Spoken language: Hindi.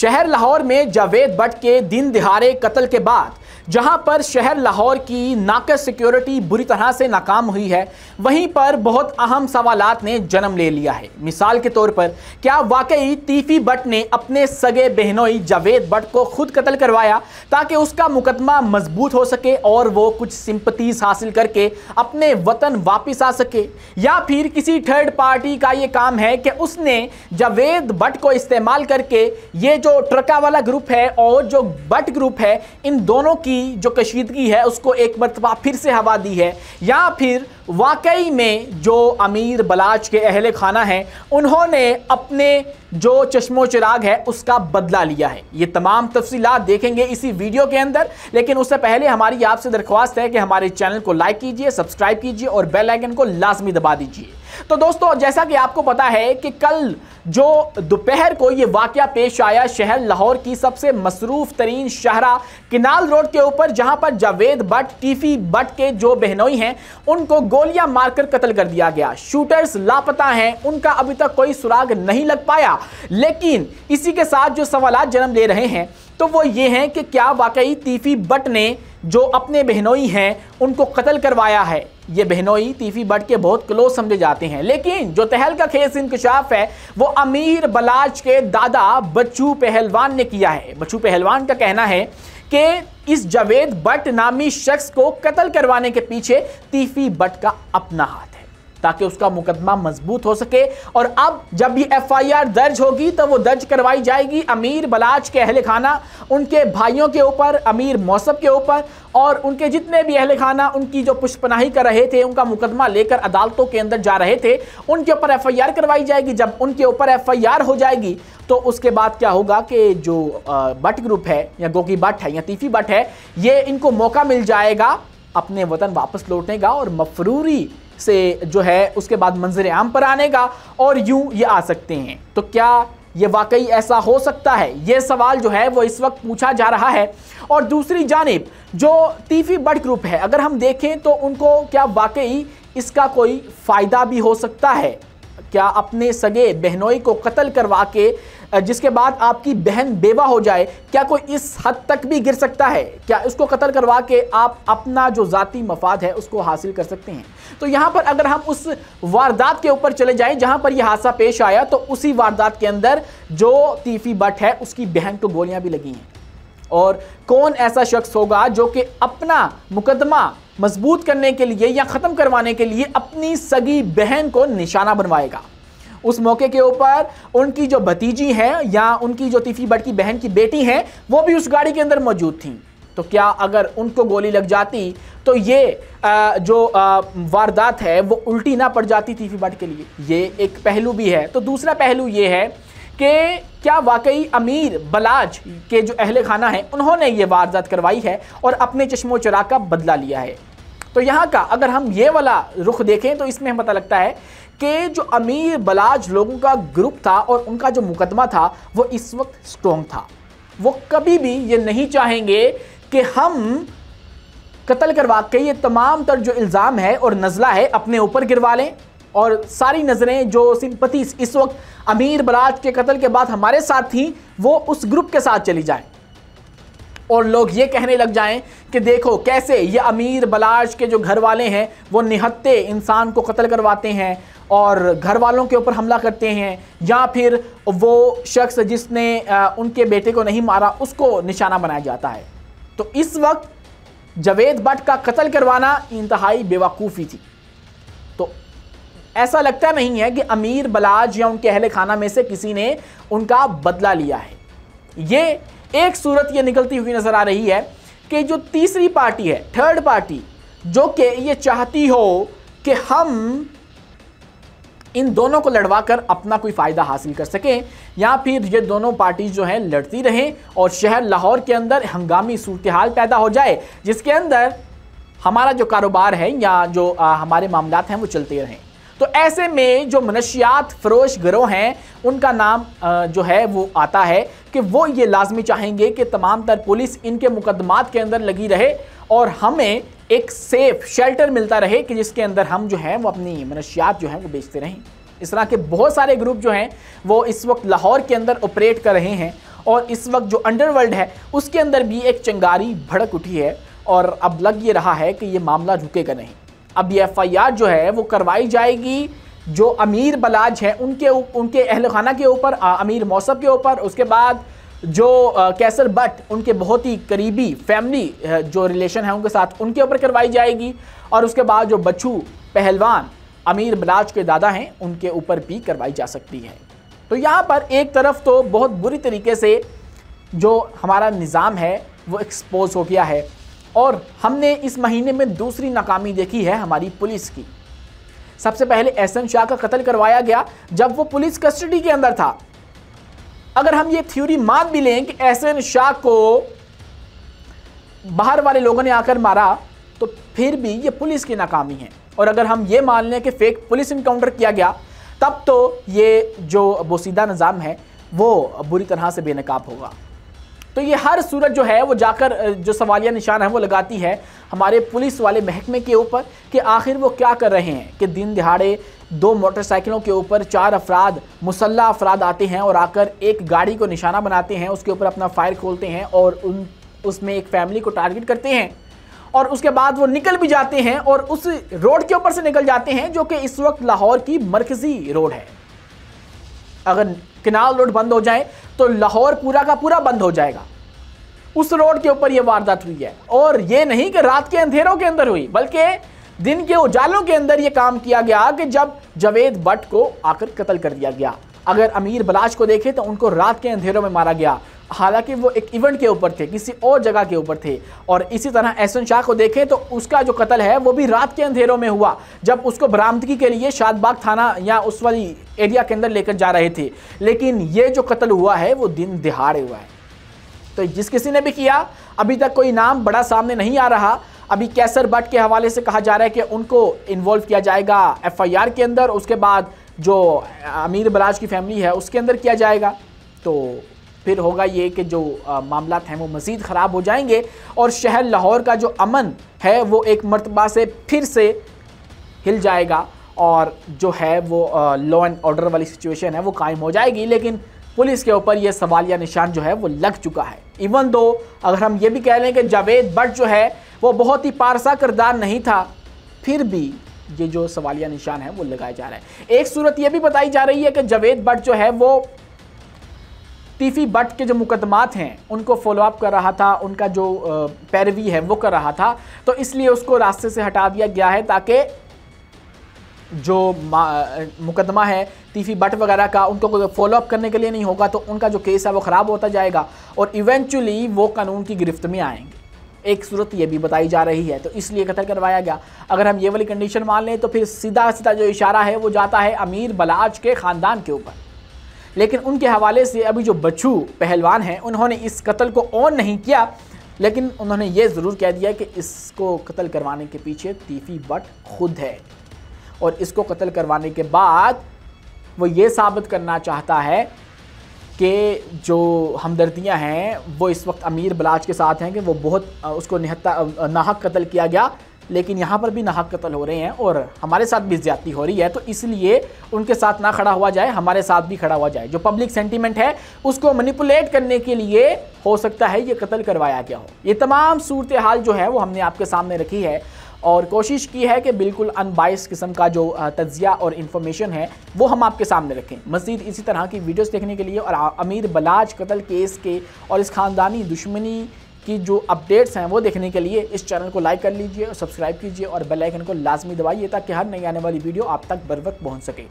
शहर लाहौर में जावेद भट्ट के दिन दिहाड़े कत्ल के बाद जहां पर शहर लाहौर की नाकस सिक्योरिटी बुरी तरह से नाकाम हुई है वहीं पर बहुत अहम सवालात ने जन्म ले लिया है मिसाल के तौर पर क्या वाकई तीफी भट्ट ने अपने सगे बहनोई जावेद भट्ट को खुद कत्ल करवाया ताकि उसका मुकदमा मजबूत हो सके और वो कुछ सिंपतीज हासिल करके अपने वतन वापस आ सके या फिर किसी थर्ड पार्टी का ये काम है कि उसने जावेद भट्ट को इस्तेमाल करके ये जो जो ट्रका वाला ग्रुप है और जो बट ग्रुप है इन दोनों की जो कशीदगी है उसको एक मरतबा फिर से हवा दी है या फिर वाकई में जो अमीर बलाज के अहल खाना हैं उन्होंने अपने जो चश्मो चिराग है उसका बदला लिया है ये तमाम तफसी देखेंगे इसी वीडियो के अंदर लेकिन उससे पहले हमारी आपसे दरख्वास्त है कि हमारे चैनल को लाइक कीजिए सब्सक्राइब कीजिए और बेल आइकन को लाजमी दबा दीजिए तो दोस्तों जैसा कि आपको पता है कि कल जो दोपहर को ये वाक्य पेश आया शहर लाहौर की सबसे मसरूफ़ तरीन शहरा किनाल रोड के ऊपर जहां पर जावेद भट्ट टीफी भट्ट के जो बहनोई हैं उनको गोलियां मारकर कत्ल कर दिया गया शूटर्स लापता हैं उनका अभी तक कोई सुराग नहीं लग पाया लेकिन इसी के साथ जो सवाल जन्म ले रहे हैं तो वो ये हैं कि क्या वाकई तीफी बट ने जो अपने बहनोई हैं उनको कत्ल करवाया है ये बहनोई तीफी बट के बहुत क्लोज समझे जाते हैं लेकिन जो तहल का खेस इंकशाफ है वो अमीर बलाज के दादा बच्चू पहलवान ने किया है बच्चू पहलवान का कहना है के इस जावेद बट नामी शख्स को कत्ल करवाने के पीछे तीफी बट का अपना हाथ है ताकि उसका मुकदमा मजबूत हो सके और अब जब ये एफआईआर दर्ज होगी तो वो दर्ज करवाई जाएगी अमीर बलाच के अहल खाना उनके भाइयों के ऊपर अमीर मौसम के ऊपर और उनके जितने भी अहल खाना उनकी जो पुष्पनाही कर रहे थे उनका मुकदमा लेकर अदालतों के अंदर जा रहे थे उनके ऊपर एफ करवाई जाएगी जब उनके ऊपर एफ हो जाएगी तो उसके बाद क्या होगा कि जो बट ग्रुप है या गोकी बट है या तीफी बट है ये इनको मौका मिल जाएगा अपने वतन वापस लौटने का और मफरूरी से जो है उसके बाद मंजर आम पर आने का और यूं ये आ सकते हैं तो क्या ये वाकई ऐसा हो सकता है ये सवाल जो है वो इस वक्त पूछा जा रहा है और दूसरी जानब जो तीफी बट ग्रुप है अगर हम देखें तो उनको क्या वाकई इसका कोई फ़ायदा भी हो सकता है क्या अपने सगे बहनोई को कत्ल करवा के जिसके बाद आपकी बहन बेवा हो जाए क्या कोई इस हद तक भी गिर सकता है क्या इसको कत्ल करवा के आप अपना जो जाति मफाद है उसको हासिल कर सकते हैं तो यहाँ पर अगर हम उस वारदात के ऊपर चले जाएं जहाँ पर यह हादसा पेश आया तो उसी वारदात के अंदर जो तीफी बट है उसकी बहन को गोलियाँ भी लगी हैं और कौन ऐसा शख्स होगा जो कि अपना मुकदमा मजबूत करने के लिए या ख़त्म करवाने के लिए अपनी सगी बहन को निशाना बनवाएगा उस मौके के ऊपर उनकी जो भतीजी है या उनकी जो तिफी बट की बहन की बेटी है वो भी उस गाड़ी के अंदर मौजूद थी तो क्या अगर उनको गोली लग जाती तो ये आ, जो वारदात है वो उल्टी ना पड़ जाती थी भट्ट के लिए ये एक पहलू भी है तो दूसरा पहलू ये है कि क्या वाकई अमीर बलाज के जो अहल खाना हैं उन्होंने ये वारदात करवाई है और अपने चश्मो चरा का बदला लिया है तो यहाँ का अगर हम ये वाला रुख देखें तो इसमें हम पता लगता है कि जो अमीर बलाज लोगों का ग्रुप था और उनका जो मुकदमा था वो इस वक्त स्ट्रॉन्ग था वो कभी भी ये नहीं चाहेंगे कि हम कत्ल करवा के ये तमाम तर जो इल्ज़ाम है और नज़ला है अपने ऊपर गिरवा लें और सारी नज़रें जो सिंपथीस इस वक्त अमीर बलाज के कत्ल के बाद हमारे साथ थी वो उस ग्रुप के साथ चली जाएं और लोग ये कहने लग जाएं कि देखो कैसे ये अमीर बलाज के जो घर वाले हैं वो निहत्ते इंसान को कत्ल करवाते हैं और घर वालों के ऊपर हमला करते हैं या फिर वो शख्स जिसने उनके बेटे को नहीं मारा उसको निशाना बनाया जाता है तो इस वक्त जवेद भट्ट का कत्ल करवाना इंतहाई बेवकूफ़ी थी तो ऐसा लगता नहीं है कि अमीर बलाज या उनके अहल खाना में से किसी ने उनका बदला लिया है ये एक सूरत ये निकलती हुई नज़र आ रही है कि जो तीसरी पार्टी है थर्ड पार्टी जो कि ये चाहती हो कि हम इन दोनों को लड़वाकर अपना कोई फ़ायदा हासिल कर सकें या फिर ये दोनों पार्टी जो हैं लड़ती रहें और शहर लाहौर के अंदर हंगामी सूरत हाल पैदा हो जाए जिसके अंदर हमारा जो कारोबार है या जो आ, हमारे मामला हैं वो चलते रहें तो ऐसे में जो मनशियात फरोश ग्रोह हैं उनका नाम आ, जो है वो आता है कि वो ये लाजमी चाहेंगे कि तमाम तर पुलिस इनके मुकदमात के अंदर लगी रहे और हमें एक सेफ शेल्टर मिलता रहे कि जिसके अंदर हम जो हैं वो अपनी मनशियात जो हैं वो बेचते रहें इस तरह के बहुत सारे ग्रुप जो हैं वो इस वक्त लाहौर के अंदर ऑपरेट कर रहे हैं और इस वक्त जो अंडरवर्ल्ड है उसके अंदर भी एक चंगारी भड़क उठी है और अब लग ये रहा है कि ये मामला झुकेगा नहीं अब ये एफ जो है वो करवाई जाएगी जो अमीर बलाज हैं उनके उनके अहल खाना के ऊपर अमीर मौसम के ऊपर उसके बाद जो कैसर बट उनके बहुत ही करीबी फैमिली जो रिलेशन है उनके साथ उनके ऊपर करवाई जाएगी और उसके बाद जो बच्चू पहलवान अमीर बलाज के दादा हैं उनके ऊपर भी करवाई जा सकती है तो यहाँ पर एक तरफ तो बहुत बुरी तरीके से जो हमारा निज़ाम है वो एक्सपोज हो गया है और हमने इस महीने में दूसरी नाकामी देखी है हमारी पुलिस की सबसे पहले एस एम शाह का कत्ल करवाया गया जब वो पुलिस कस्टडी के अंदर था अगर हम ये थ्योरी मान भी लें कि ऐसे शाह को बाहर वाले लोगों ने आकर मारा तो फिर भी ये पुलिस की नाकामी है और अगर हम ये मान लें कि फेक पुलिस इनकाउंटर किया गया तब तो ये जो बोसीदा निज़ाम है वो बुरी तरह से बेनकाब होगा तो ये हर सूरत जो है वो जाकर जो सवालिया निशान है वो लगाती है हमारे पुलिस वाले महकमे के ऊपर कि आखिर वो क्या कर रहे हैं कि दिन दिहाड़े दो मोटरसाइकिलों के ऊपर चार अफराद मुसल्ला अफराद आते हैं और आकर एक गाड़ी को निशाना बनाते हैं उसके ऊपर अपना फायर खोलते हैं और उन उसमें एक फैमिली को टारगेट करते हैं और उसके बाद वो निकल भी जाते हैं और उस रोड के ऊपर से निकल जाते हैं जो कि इस वक्त लाहौर की मरकजी रोड है अगर किनाल रोड बंद हो जाए तो लाहौर पूरा का पूरा बंद हो जाएगा उस रोड के ऊपर यह वारदात हुई है और ये नहीं कि रात के अंधेरों के अंदर हुई बल्कि दिन के उजालों के अंदर यह काम किया गया कि जब जवेद भट्ट को आकर कत्ल कर दिया गया अगर अमीर बलाज को देखें तो उनको रात के अंधेरों में मारा गया हालांकि वो एक इवेंट के ऊपर थे किसी और जगह के ऊपर थे और इसी तरह एहसन शाह को देखें तो उसका जो कत्ल है वो भी रात के अंधेरों में हुआ जब उसको बरामदगी के लिए शादबाग थाना या उस वाली एरिया के अंदर लेकर जा रहे थे लेकिन ये जो कत्ल हुआ है वो दिन दिहाड़े हुआ है तो जिस किसी ने भी किया अभी तक कोई नाम बड़ा सामने नहीं आ रहा अभी कैसर भट्ट के हवाले से कहा जा रहा है कि उनको इन्वॉल्व किया जाएगा एफआईआर के अंदर उसके बाद जो अमीर बराज की फैमिली है उसके अंदर किया जाएगा तो फिर होगा ये कि जो मामला हैं वो मज़ीद ख़राब हो जाएंगे और शहर लाहौर का जो अमन है वो एक मरतबा से फिर से हिल जाएगा और जो है वो लॉ एंड ऑर्डर वाली सिचुएशन है वो कायम हो जाएगी लेकिन पुलिस के ऊपर ये सवालिया निशान जो है वो लग चुका है इवन दो अगर हम ये भी कह लें कि जावेद भट्ट जो है वो बहुत ही पारसा किरदार नहीं था फिर भी ये जो सवालिया निशान है वो लगाया जा रहा है एक सूरत ये भी बताई जा रही है कि जावेद भट्ट जो है वो तीफी भट्ट के जो मुकदमात हैं उनको फॉलोअप कर रहा था उनका जो पैरवी है वो कर रहा था तो इसलिए उसको रास्ते से हटा दिया गया है ताकि जो मुकदमा है तीफी बट वगैरह का उनको फॉलोअप करने के लिए नहीं होगा तो उनका जो केस है वो ख़राब होता जाएगा और इवेंचुअली वो कानून की गिरफ्त में आएंगे एक सूरत ये भी बताई जा रही है तो इसलिए कतल करवाया गया अगर हम ये वाली कंडीशन मान लें तो फिर सीधा सीधा जो इशारा है वो जाता है अमीर बलाज के ख़ानदान के ऊपर लेकिन उनके हवाले से अभी जो बच्चू पहलवान हैं उन्होंने इस कत्ल को ऑन नहीं किया लेकिन उन्होंने ये ज़रूर कह दिया कि इसको कत्ल करवाने के पीछे तीफी बट खुद है और इसको कत्ल करवाने के बाद वो ये साबित करना चाहता है कि जो हमदर्दियाँ हैं वो इस वक्त अमीर बलाज के साथ हैं कि वो बहुत उसको निहत्ता नाहक कत्ल किया गया लेकिन यहाँ पर भी नाहक कत्ल हो रहे हैं और हमारे साथ भी ज़्यादती हो रही है तो इसलिए उनके साथ ना खड़ा हुआ जाए हमारे साथ भी खड़ा हुआ जाए जो पब्लिक सेंटिमेंट है उसको मनीपुलेट करने के लिए हो सकता है ये कत्ल करवाया गया हो ये तमाम सूरत हाल जो है वो हमने आपके सामने रखी है और कोशिश की है कि बिल्कुल अनबाइस किस्म का जो तजिया और इन्फॉर्मेशन है वो हम आपके सामने रखें मज़ीद इसी तरह की वीडियोस देखने के लिए और अमीर बलाज कत्ल केस के और इस ख़ानदानी दुश्मनी की जो अपडेट्स हैं वो देखने के लिए इस चैनल को लाइक कर लीजिए और सब्सक्राइब कीजिए और बेल आइकन को लाजमी दबाइए ताकि हर नई आने वाली वीडियो आप तक बर वक्त पहुँच सके